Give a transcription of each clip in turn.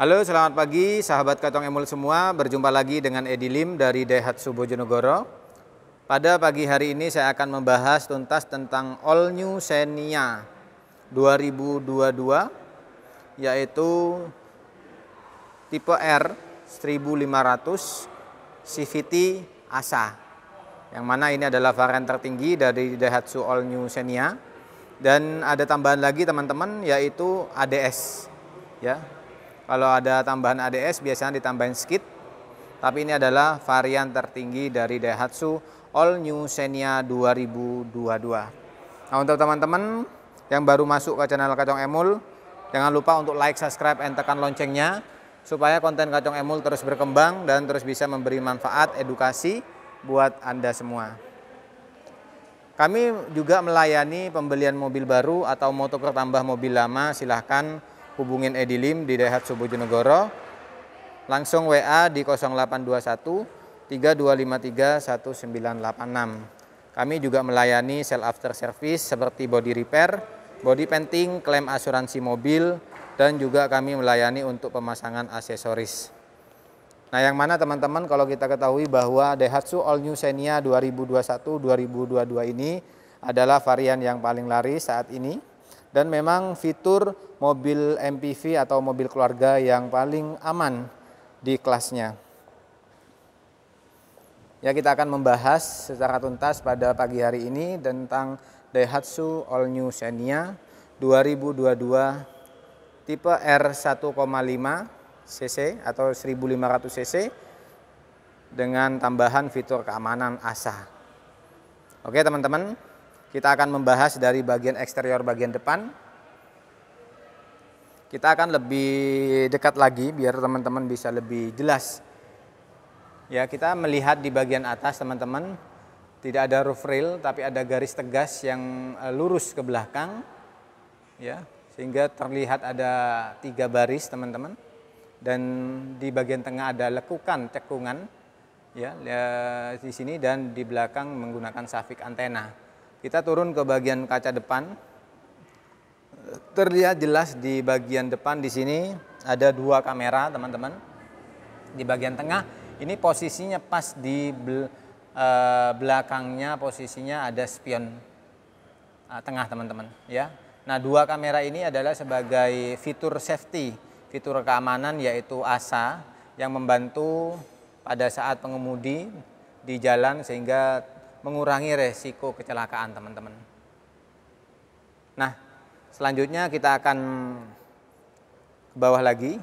Halo, selamat pagi sahabat Katong Emul semua. Berjumpa lagi dengan Edi Lim dari Daihatsu Bojonegoro. Pada pagi hari ini saya akan membahas tuntas tentang All New Xenia 2022 yaitu tipe R 1500 CVT ASA. Yang mana ini adalah varian tertinggi dari Daihatsu All New Xenia dan ada tambahan lagi teman-teman yaitu ADS ya kalau ada tambahan ADS biasanya ditambahin skid. Tapi ini adalah varian tertinggi dari Daihatsu All New Xenia 2022. Nah untuk teman-teman yang baru masuk ke channel Kacang Emul, jangan lupa untuk like, subscribe, dan tekan loncengnya supaya konten Kacang Emul terus berkembang dan terus bisa memberi manfaat edukasi buat Anda semua. Kami juga melayani pembelian mobil baru atau motor tambah mobil lama silahkan hubungin Edi Lim di Daihatsu Bojonegoro. Langsung WA di 0821 3253 1986. Kami juga melayani sell after service seperti body repair, body painting, klaim asuransi mobil, dan juga kami melayani untuk pemasangan aksesoris. Nah yang mana teman-teman kalau kita ketahui bahwa Daihatsu All New Xenia 2021-2022 ini adalah varian yang paling laris saat ini dan memang fitur mobil MPV atau mobil keluarga yang paling aman di kelasnya. Ya kita akan membahas secara tuntas pada pagi hari ini tentang Daihatsu All New Xenia 2022 tipe R1,5 cc atau 1500 cc dengan tambahan fitur keamanan ASA. Oke teman-teman, kita akan membahas dari bagian eksterior bagian depan. Kita akan lebih dekat lagi biar teman-teman bisa lebih jelas. Ya, kita melihat di bagian atas teman-teman. Tidak ada roof rail tapi ada garis tegas yang eh, lurus ke belakang. Ya, sehingga terlihat ada tiga baris teman-teman. Dan di bagian tengah ada lekukan cekungan ya di sini dan di belakang menggunakan safik antena. Kita turun ke bagian kaca depan. Terlihat jelas di bagian depan di sini ada dua kamera, teman-teman. Di bagian tengah ini posisinya pas di eh, belakangnya posisinya ada spion ah, tengah, teman-teman, ya. Nah, dua kamera ini adalah sebagai fitur safety, fitur keamanan yaitu ASA yang membantu pada saat pengemudi di jalan sehingga mengurangi resiko kecelakaan teman-teman. Nah, selanjutnya kita akan ke bawah lagi.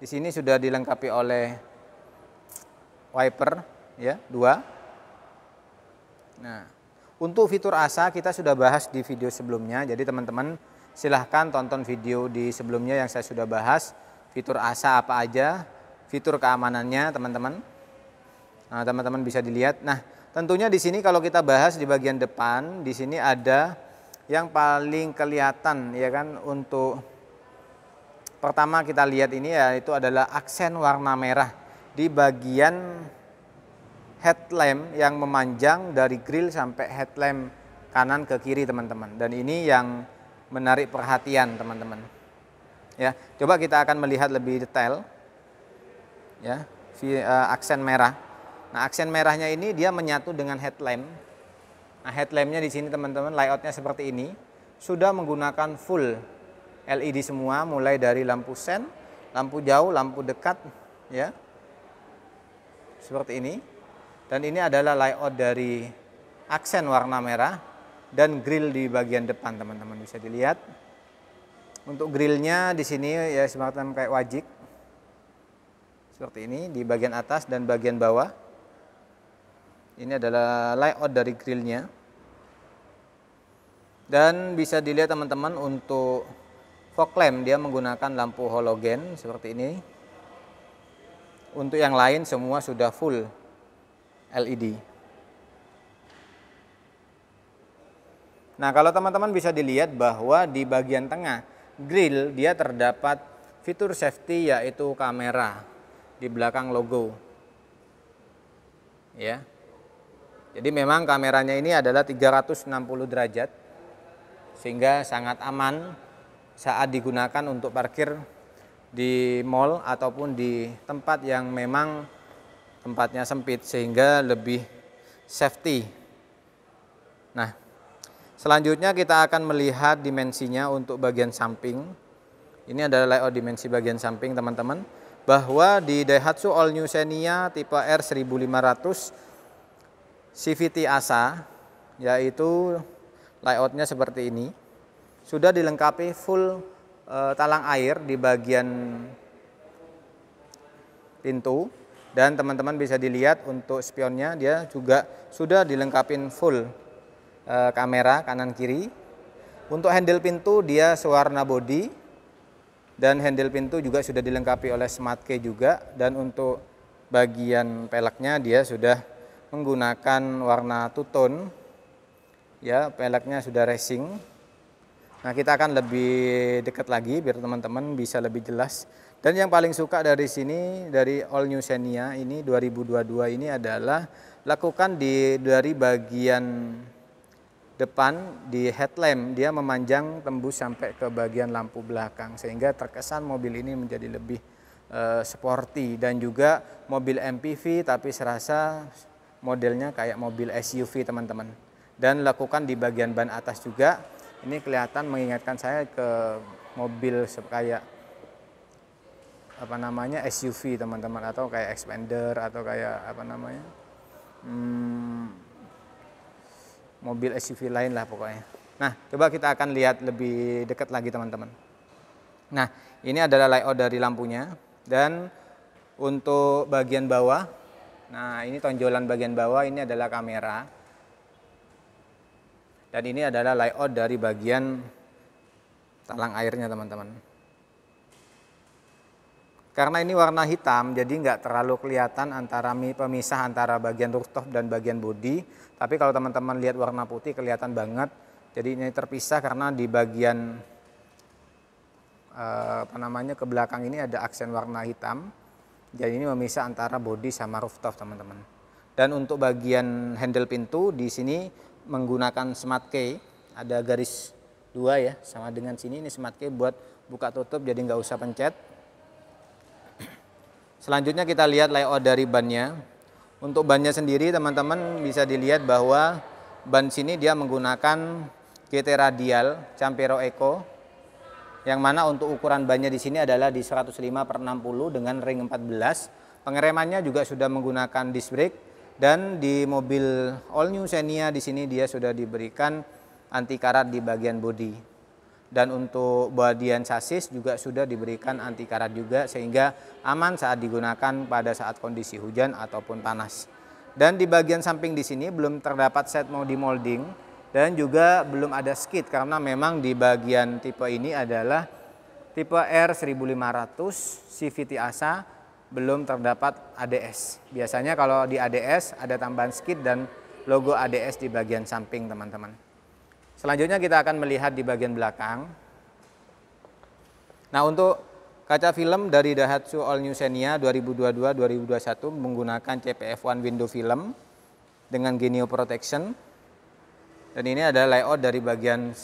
Di sini sudah dilengkapi oleh wiper ya, dua. Nah, untuk fitur ASA kita sudah bahas di video sebelumnya. Jadi teman-teman silahkan tonton video di sebelumnya yang saya sudah bahas. Fitur ASA apa aja, fitur keamanannya teman-teman. Nah, teman-teman bisa dilihat. Nah, Tentunya di sini kalau kita bahas di bagian depan, di sini ada yang paling kelihatan ya kan untuk pertama kita lihat ini ya itu adalah aksen warna merah di bagian headlamp yang memanjang dari grill sampai headlamp kanan ke kiri teman-teman. Dan ini yang menarik perhatian teman-teman. Ya, coba kita akan melihat lebih detail. Ya, eh, aksen merah. Nah, aksen merahnya ini dia menyatu dengan headlamp. Nah, headlampnya di sini teman-teman layoutnya seperti ini. Sudah menggunakan full LED semua, mulai dari lampu sen, lampu jauh, lampu dekat, ya. Seperti ini. Dan ini adalah layout dari aksen warna merah dan grill di bagian depan teman-teman bisa dilihat. Untuk grillnya di sini ya semacam kayak wajik. Seperti ini di bagian atas dan bagian bawah ini adalah layout dari grillnya. Dan bisa dilihat teman-teman untuk fog lamp dia menggunakan lampu halogen seperti ini. Untuk yang lain semua sudah full LED. Nah, kalau teman-teman bisa dilihat bahwa di bagian tengah grill dia terdapat fitur safety yaitu kamera di belakang logo. Ya. Jadi memang kameranya ini adalah 360 derajat sehingga sangat aman saat digunakan untuk parkir di mall ataupun di tempat yang memang tempatnya sempit sehingga lebih safety. Nah, selanjutnya kita akan melihat dimensinya untuk bagian samping. Ini adalah layout dimensi bagian samping teman-teman bahwa di Daihatsu All New Xenia tipe R1500 CVT ASA yaitu layoutnya seperti ini. Sudah dilengkapi full e, talang air di bagian pintu dan teman-teman bisa dilihat untuk spionnya dia juga sudah dilengkapi full e, kamera kanan kiri. Untuk handle pintu dia sewarna body dan handle pintu juga sudah dilengkapi oleh smart key juga dan untuk bagian peleknya dia sudah menggunakan warna tuton, ya peleknya sudah racing nah kita akan lebih dekat lagi biar teman-teman bisa lebih jelas dan yang paling suka dari sini dari All New Xenia ini 2022 ini adalah lakukan di dari bagian depan di headlamp dia memanjang tembus sampai ke bagian lampu belakang sehingga terkesan mobil ini menjadi lebih e, sporty dan juga mobil MPV tapi serasa modelnya kayak mobil SUV teman-teman dan lakukan di bagian ban atas juga ini kelihatan mengingatkan saya ke mobil kayak apa namanya SUV teman-teman atau kayak expander atau kayak apa namanya hmm, mobil SUV lain lah pokoknya nah coba kita akan lihat lebih dekat lagi teman-teman nah ini adalah layout dari lampunya dan untuk bagian bawah Nah, ini tonjolan bagian bawah ini adalah kamera. Dan ini adalah layout dari bagian talang airnya, teman-teman. Karena ini warna hitam, jadi nggak terlalu kelihatan antara pemisah antara bagian rooftop dan bagian bodi. Tapi kalau teman-teman lihat warna putih kelihatan banget. Jadi ini terpisah karena di bagian eh, apa namanya ke belakang ini ada aksen warna hitam jadi ini memisah antara body sama rooftop teman-teman. Dan untuk bagian handle pintu di sini menggunakan smart key, ada garis dua ya, sama dengan sini ini smart key buat buka tutup jadi nggak usah pencet. Selanjutnya kita lihat layout dari bannya. Untuk bannya sendiri teman-teman bisa dilihat bahwa ban sini dia menggunakan GT radial Campero Eco yang mana untuk ukuran bannya di sini adalah di 105 per 60 dengan ring 14. Pengeremannya juga sudah menggunakan disc brake dan di mobil all new Xenia di sini dia sudah diberikan anti karat di bagian bodi. Dan untuk bagian sasis juga sudah diberikan anti karat juga sehingga aman saat digunakan pada saat kondisi hujan ataupun panas. Dan di bagian samping di sini belum terdapat set modi molding dan juga belum ada skid karena memang di bagian tipe ini adalah tipe R1500 CVT ASA belum terdapat ADS. Biasanya kalau di ADS ada tambahan skid dan logo ADS di bagian samping teman-teman. Selanjutnya kita akan melihat di bagian belakang. Nah untuk kaca film dari Daihatsu All New Xenia 2022-2021 menggunakan CPF1 window film dengan Genio Protection dan ini adalah layout dari bagian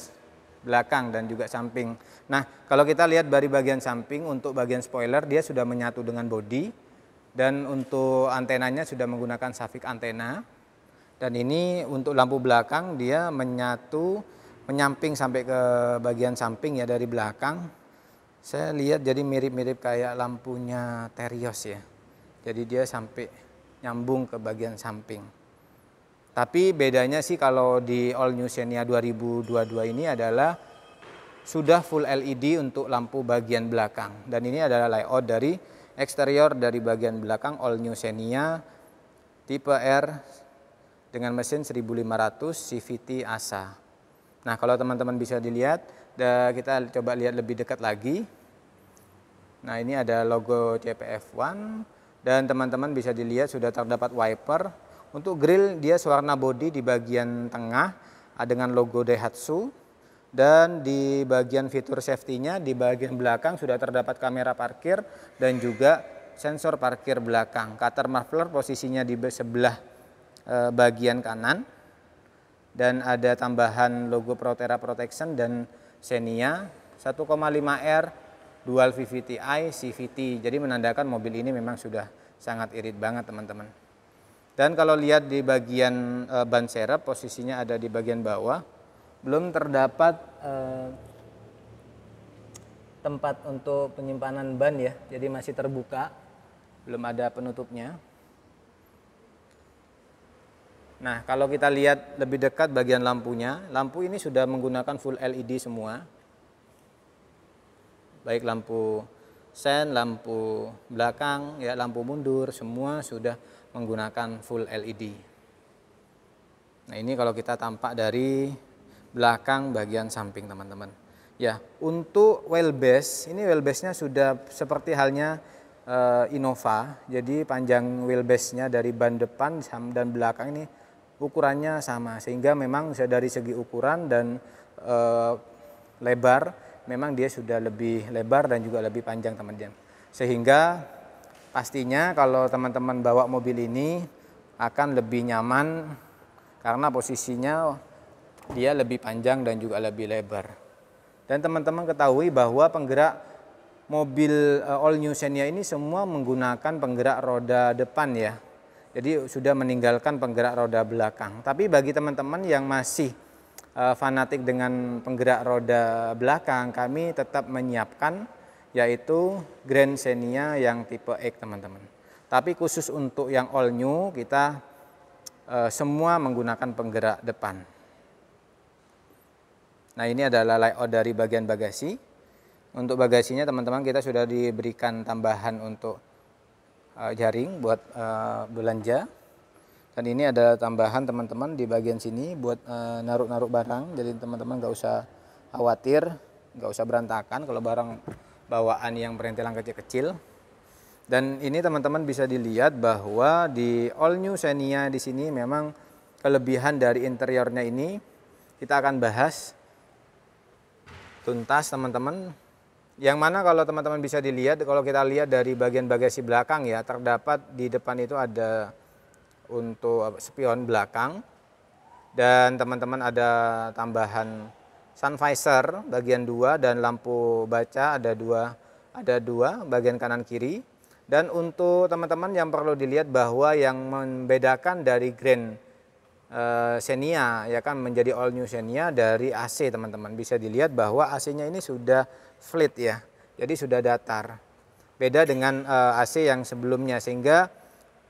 belakang dan juga samping. Nah, kalau kita lihat dari bagian samping untuk bagian spoiler dia sudah menyatu dengan bodi dan untuk antenanya sudah menggunakan safik antena. Dan ini untuk lampu belakang dia menyatu menyamping sampai ke bagian samping ya dari belakang. Saya lihat jadi mirip-mirip kayak lampunya Terios ya. Jadi dia sampai nyambung ke bagian samping. Tapi bedanya sih kalau di All New Xenia 2022 ini adalah sudah full LED untuk lampu bagian belakang. Dan ini adalah layout dari eksterior dari bagian belakang All New Xenia tipe R dengan mesin 1500 CVT ASA. Nah kalau teman-teman bisa dilihat, kita coba lihat lebih dekat lagi. Nah ini ada logo CPF1 dan teman-teman bisa dilihat sudah terdapat wiper untuk grill dia sewarna body di bagian tengah ah, dengan logo Daihatsu dan di bagian fitur safety-nya di bagian belakang sudah terdapat kamera parkir dan juga sensor parkir belakang. Cutter muffler posisinya di sebelah eh, bagian kanan dan ada tambahan logo Protera Protection dan Xenia 1,5R Dual VVT-i CVT. Jadi menandakan mobil ini memang sudah sangat irit banget teman-teman. Dan kalau lihat di bagian e, ban serep posisinya ada di bagian bawah, belum terdapat e, tempat untuk penyimpanan ban ya. Jadi masih terbuka, belum ada penutupnya. Nah, kalau kita lihat lebih dekat bagian lampunya, lampu ini sudah menggunakan full LED semua. Baik lampu sen, lampu belakang, ya lampu mundur, semua sudah menggunakan full LED. Nah ini kalau kita tampak dari belakang bagian samping teman-teman. Ya untuk wheelbase ini wheelbase-nya sudah seperti halnya e, Innova. Jadi panjang wheelbase-nya dari ban depan dan belakang ini ukurannya sama sehingga memang dari segi ukuran dan e, lebar memang dia sudah lebih lebar dan juga lebih panjang teman-teman. Sehingga Pastinya kalau teman-teman bawa mobil ini akan lebih nyaman karena posisinya dia lebih panjang dan juga lebih lebar. Dan teman-teman ketahui bahwa penggerak mobil eh, all new Xenia ini semua menggunakan penggerak roda depan ya. Jadi sudah meninggalkan penggerak roda belakang. Tapi bagi teman-teman yang masih eh, fanatik dengan penggerak roda belakang, kami tetap menyiapkan yaitu Grand Xenia yang tipe X teman-teman. Tapi khusus untuk yang all new kita e, semua menggunakan penggerak depan. Nah ini adalah layout dari bagian bagasi. Untuk bagasinya teman-teman kita sudah diberikan tambahan untuk e, jaring buat e, belanja. Dan ini ada tambahan teman-teman di bagian sini buat naruh-naruh barang. Jadi teman-teman nggak usah khawatir, nggak usah berantakan kalau barang bawaan yang langkah kecil-kecil. Dan ini teman-teman bisa dilihat bahwa di all new Xenia di sini memang kelebihan dari interiornya ini kita akan bahas tuntas teman-teman. Yang mana kalau teman-teman bisa dilihat kalau kita lihat dari bagian bagasi belakang ya terdapat di depan itu ada untuk spion belakang dan teman-teman ada tambahan sun visor bagian dua dan lampu baca ada dua ada dua bagian kanan kiri dan untuk teman-teman yang perlu dilihat bahwa yang membedakan dari Grand uh, ya kan menjadi all new Xenia dari AC teman-teman bisa dilihat bahwa AC-nya ini sudah flat ya jadi sudah datar beda dengan uh, eh, AC yang sebelumnya sehingga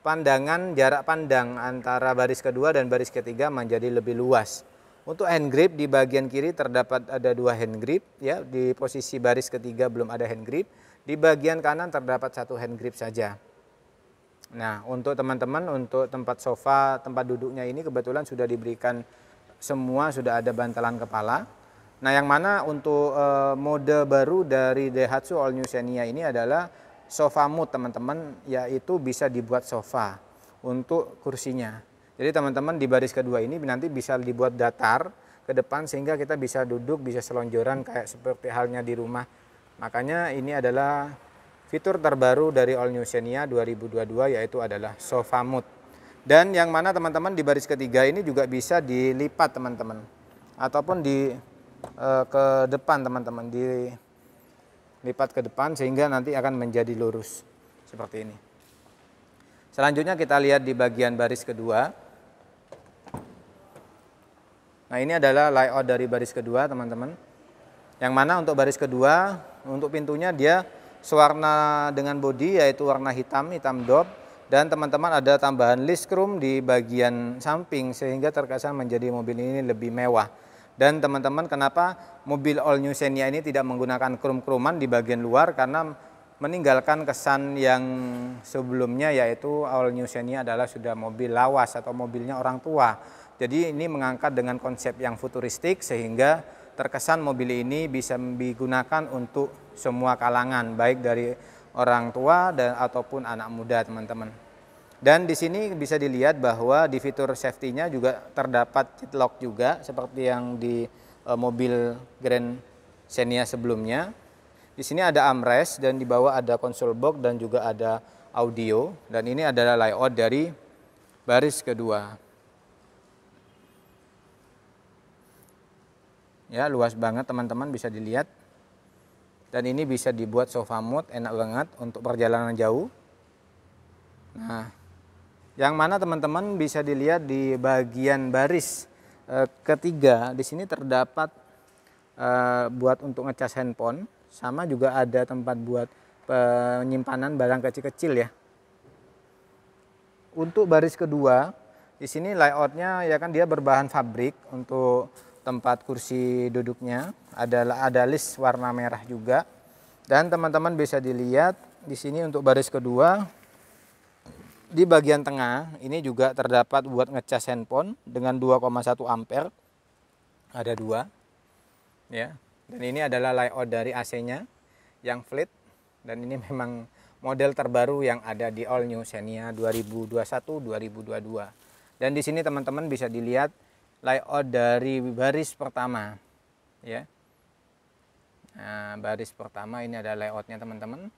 pandangan jarak pandang antara baris kedua dan baris ketiga menjadi lebih luas untuk hand grip di bagian kiri terdapat ada dua hand grip ya di posisi baris ketiga belum ada hand grip. Di bagian kanan terdapat satu hand grip saja. Nah, untuk teman-teman untuk tempat sofa, tempat duduknya ini kebetulan sudah diberikan semua sudah ada bantalan kepala. Nah, yang mana untuk uh, mode baru dari Daihatsu All New Xenia ini adalah sofa mood teman-teman yaitu bisa dibuat sofa untuk kursinya. Jadi teman-teman di baris kedua ini nanti bisa dibuat datar ke depan sehingga kita bisa duduk, bisa selonjoran kayak seperti halnya di rumah. Makanya ini adalah fitur terbaru dari All New Xenia 2022 yaitu adalah sofa mood. Dan yang mana teman-teman di baris ketiga ini juga bisa dilipat teman-teman. Ataupun di eh, ke depan teman-teman, dilipat ke depan sehingga nanti akan menjadi lurus seperti ini. Selanjutnya kita lihat di bagian baris kedua. Nah ini adalah layout dari baris kedua teman-teman. Yang mana untuk baris kedua, untuk pintunya dia sewarna dengan body yaitu warna hitam, hitam dop. Dan teman-teman ada tambahan list chrome di bagian samping sehingga terkesan menjadi mobil ini lebih mewah. Dan teman-teman kenapa mobil all new Xenia ini tidak menggunakan chrome kruman di bagian luar karena meninggalkan kesan yang sebelumnya yaitu all new Xenia adalah sudah mobil lawas atau mobilnya orang tua jadi ini mengangkat dengan konsep yang futuristik sehingga terkesan mobil ini bisa digunakan untuk semua kalangan baik dari orang tua dan ataupun anak muda teman-teman. Dan di sini bisa dilihat bahwa di fitur safety-nya juga terdapat seat lock juga seperti yang di e, mobil Grand Xenia sebelumnya. Di sini ada armrest dan di bawah ada console box dan juga ada audio dan ini adalah layout dari baris kedua. ya luas banget teman-teman bisa dilihat dan ini bisa dibuat sofa mood enak banget untuk perjalanan jauh nah yang mana teman-teman bisa dilihat di bagian baris e, ketiga di sini terdapat e, buat untuk ngecas handphone sama juga ada tempat buat penyimpanan barang kecil-kecil ya untuk baris kedua di sini layoutnya ya kan dia berbahan fabrik untuk tempat kursi duduknya adalah ada list warna merah juga dan teman-teman bisa dilihat di sini untuk baris kedua di bagian tengah ini juga terdapat buat ngecas handphone dengan 2,1 ampere ada dua ya dan ini adalah layout dari AC-nya yang flat dan ini memang model terbaru yang ada di all new Xenia 2021 2022 dan di sini teman-teman bisa dilihat layout dari baris pertama ya nah, baris pertama ini ada layoutnya teman-teman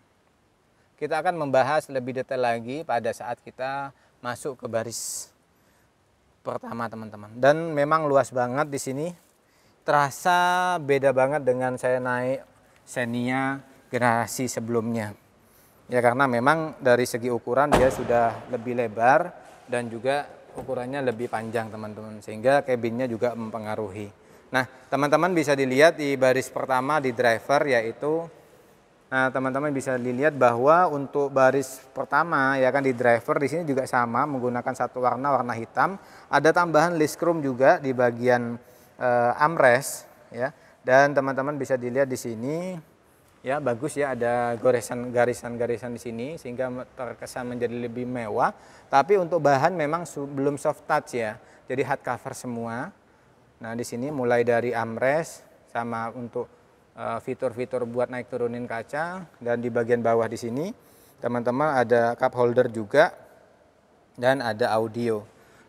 kita akan membahas lebih detail lagi pada saat kita masuk ke baris pertama teman-teman dan memang luas banget di sini terasa beda banget dengan saya naik Xenia generasi sebelumnya ya karena memang dari segi ukuran dia sudah lebih lebar dan juga ukurannya lebih panjang teman-teman sehingga cabinnya juga mempengaruhi. Nah, teman-teman bisa dilihat di baris pertama di driver yaitu nah teman-teman bisa dilihat bahwa untuk baris pertama ya kan di driver di sini juga sama menggunakan satu warna warna hitam. Ada tambahan list chrome juga di bagian eh, armrest ya. Dan teman-teman bisa dilihat di sini ya bagus ya ada goresan garisan-garisan di sini sehingga terkesan menjadi lebih mewah tapi untuk bahan memang belum soft touch ya jadi hard cover semua nah di sini mulai dari armrest sama untuk eh, fitur-fitur buat naik turunin kaca dan di bagian bawah di sini teman-teman ada cup holder juga dan ada audio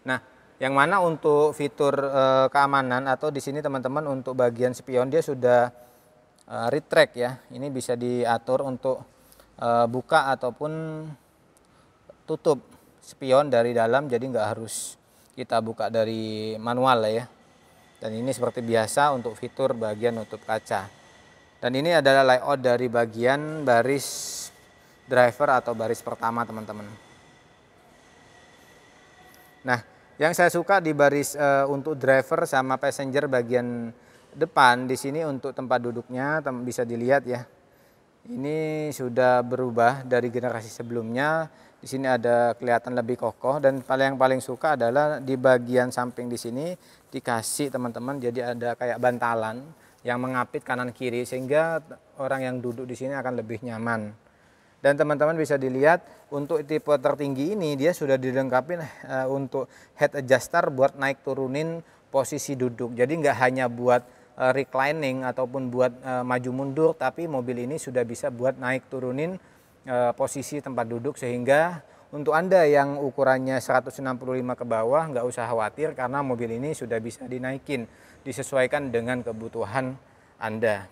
nah yang mana untuk fitur eh, keamanan atau di sini teman-teman untuk bagian spion dia sudah uh, eh, retract ya. Ini bisa diatur untuk uh, buka ataupun tutup spion dari dalam jadi nggak harus kita buka dari manual lah ya. Dan ini seperti biasa untuk fitur bagian nutup kaca. Dan ini adalah layout dari bagian baris driver atau baris pertama teman-teman. Nah, yang saya suka di baris e, untuk driver sama passenger bagian depan di sini untuk tempat duduknya bisa dilihat ya. Ini sudah berubah dari generasi sebelumnya. Di sini ada kelihatan lebih kokoh dan paling yang paling suka adalah di bagian samping di sini dikasih teman-teman jadi ada kayak bantalan yang mengapit kanan kiri sehingga orang yang duduk di sini akan lebih nyaman. Dan teman-teman bisa dilihat untuk tipe tertinggi ini dia sudah dilengkapi eh, untuk head adjuster buat naik turunin posisi duduk. Jadi nggak hanya buat Eh, reclining ataupun buat uh, maju mundur tapi mobil ini sudah bisa buat naik turunin uh, posisi tempat duduk sehingga untuk Anda yang ukurannya 165 ke bawah nggak usah khawatir karena mobil ini sudah bisa dinaikin disesuaikan dengan kebutuhan Anda.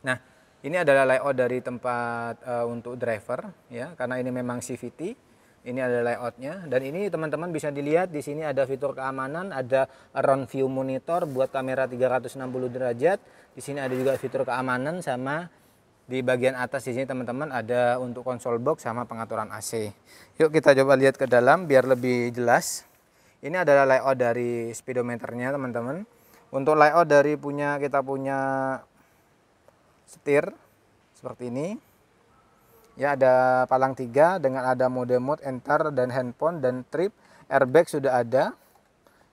Nah, ini adalah layout dari tempat uh, untuk driver ya karena ini memang CVT ini ada layoutnya dan ini teman-teman bisa dilihat di sini ada fitur keamanan, ada round view monitor buat kamera 360 derajat. Di sini ada juga fitur keamanan sama di bagian atas di sini teman-teman ada untuk konsol box sama pengaturan AC. Yuk kita coba lihat ke dalam biar lebih jelas. Ini adalah layout dari speedometernya teman-teman. Untuk layout dari punya kita punya setir seperti ini ya ada palang tiga dengan ada mode mode enter dan handphone dan trip airbag sudah ada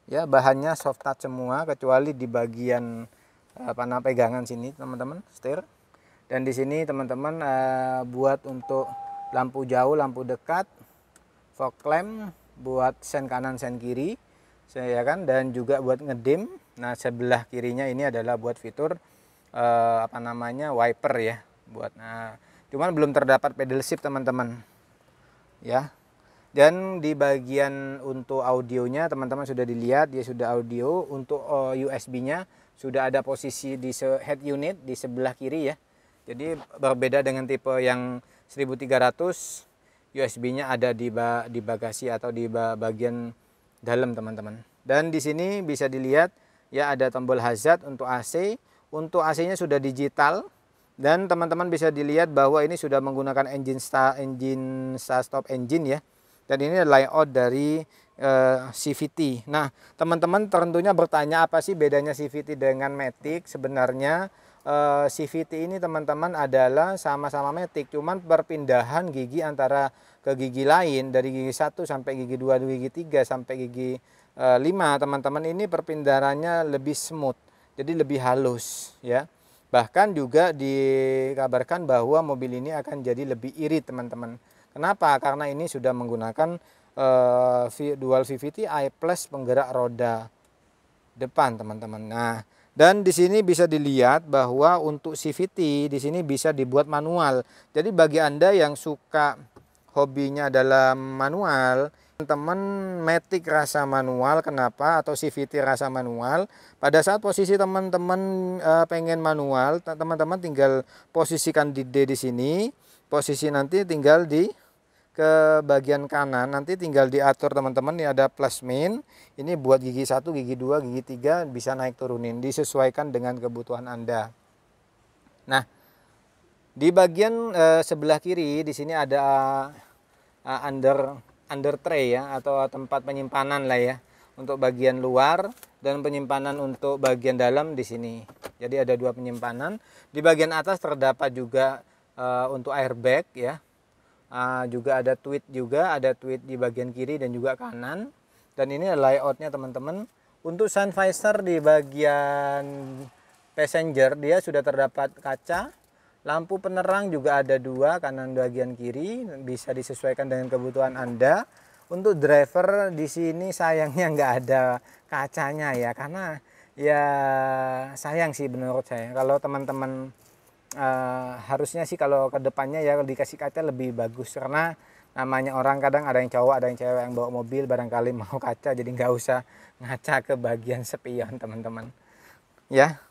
ya bahannya soft touch semua kecuali di bagian apa namanya pegangan sini teman-teman setir dan di sini teman-teman eh, buat untuk lampu jauh lampu dekat fog lamp buat sen kanan sen kiri saya kan dan juga buat ngedim nah sebelah kirinya ini adalah buat fitur eh, apa namanya wiper ya buat nah cuman belum terdapat pedal shift teman-teman ya dan di bagian untuk audionya teman-teman sudah dilihat dia sudah audio untuk eh, USB nya sudah ada posisi di head unit di sebelah kiri ya jadi berbeda dengan tipe yang 1300 USB nya ada di di bagasi atau di bagian dalam teman-teman dan di sini bisa dilihat ya ada tombol hazard untuk AC untuk AC nya sudah digital dan teman-teman bisa dilihat bahwa ini sudah menggunakan engine star, engine star stop engine ya. Dan ini layout dari uh, eh, CVT. Nah, teman-teman tentunya bertanya apa sih bedanya CVT dengan Matic? Sebenarnya uh, eh, CVT ini teman-teman adalah sama-sama Matic, cuman perpindahan gigi antara ke gigi lain dari gigi 1 sampai gigi 2, gigi 3 sampai gigi uh, eh, 5, teman-teman ini perpindahannya lebih smooth. Jadi lebih halus ya Bahkan juga dikabarkan bahwa mobil ini akan jadi lebih irit teman-teman. Kenapa? Karena ini sudah menggunakan uh, dual VVT-i plus penggerak roda depan teman-teman. Nah, dan di sini bisa dilihat bahwa untuk CVT di sini bisa dibuat manual. Jadi bagi Anda yang suka hobinya dalam manual, teman-teman metik rasa manual kenapa atau CVT rasa manual pada saat posisi teman-teman e, pengen manual teman-teman tinggal posisikan di D di sini posisi nanti tinggal di ke bagian kanan nanti tinggal diatur teman-teman ini ada plus min ini buat gigi satu gigi dua gigi tiga bisa naik turunin disesuaikan dengan kebutuhan Anda nah di bagian e, sebelah kiri di sini ada e, under under tray ya atau tempat penyimpanan lah ya untuk bagian luar dan penyimpanan untuk bagian dalam di sini. Jadi ada dua penyimpanan. Di bagian atas terdapat juga e, untuk airbag ya. E, juga ada tweet juga, ada tweet di bagian kiri dan juga kanan. Dan ini layoutnya teman-teman. Untuk sun visor di bagian passenger dia sudah terdapat kaca Lampu penerang juga ada dua, kanan bagian kiri, bisa disesuaikan dengan kebutuhan Anda. Untuk driver di sini sayangnya nggak ada kacanya ya, karena ya sayang sih menurut saya. Kalau teman-teman uh, harusnya sih kalau kedepannya ya dikasih kaca lebih bagus, karena namanya orang kadang ada yang cowok ada yang cewek yang bawa mobil barangkali mau kaca jadi nggak usah ngaca ke bagian sepion teman-teman ya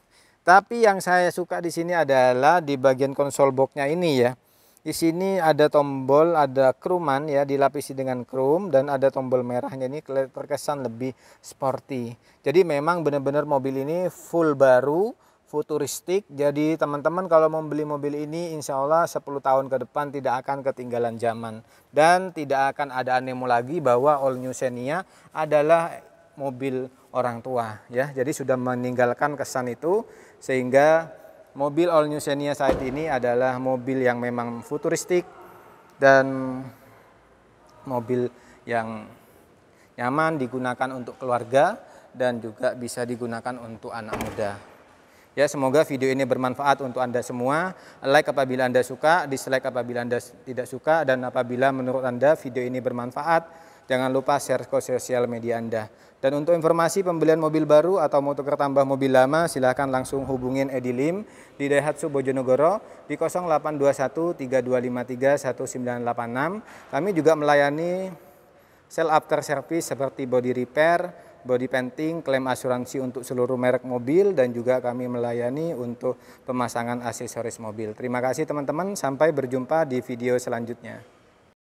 tapi yang saya suka di sini adalah di bagian konsol boxnya ini ya. Di sini ada tombol, ada kruman ya, dilapisi dengan krum dan ada tombol merahnya ini terkesan lebih sporty. Jadi memang benar-benar mobil ini full baru, futuristik. Jadi teman-teman kalau membeli mobil ini insya Allah 10 tahun ke depan tidak akan ketinggalan zaman. Dan tidak akan ada anemo lagi bahwa All New Xenia adalah mobil orang tua ya. Jadi sudah meninggalkan kesan itu sehingga mobil all new Xenia saat ini adalah mobil yang memang futuristik dan mobil yang nyaman digunakan untuk keluarga dan juga bisa digunakan untuk anak muda. Ya, semoga video ini bermanfaat untuk Anda semua. Like apabila Anda suka, dislike apabila Anda tidak suka dan apabila menurut Anda video ini bermanfaat, Jangan lupa share ke sosial media Anda. Dan untuk informasi pembelian mobil baru atau mau tukar tambah mobil lama, silahkan langsung hubungin Edi Lim di Daihatsu Bojonegoro di 0821 3253 1986. Kami juga melayani sell after service seperti body repair, body painting, klaim asuransi untuk seluruh merek mobil, dan juga kami melayani untuk pemasangan aksesoris mobil. Terima kasih teman-teman, sampai berjumpa di video selanjutnya.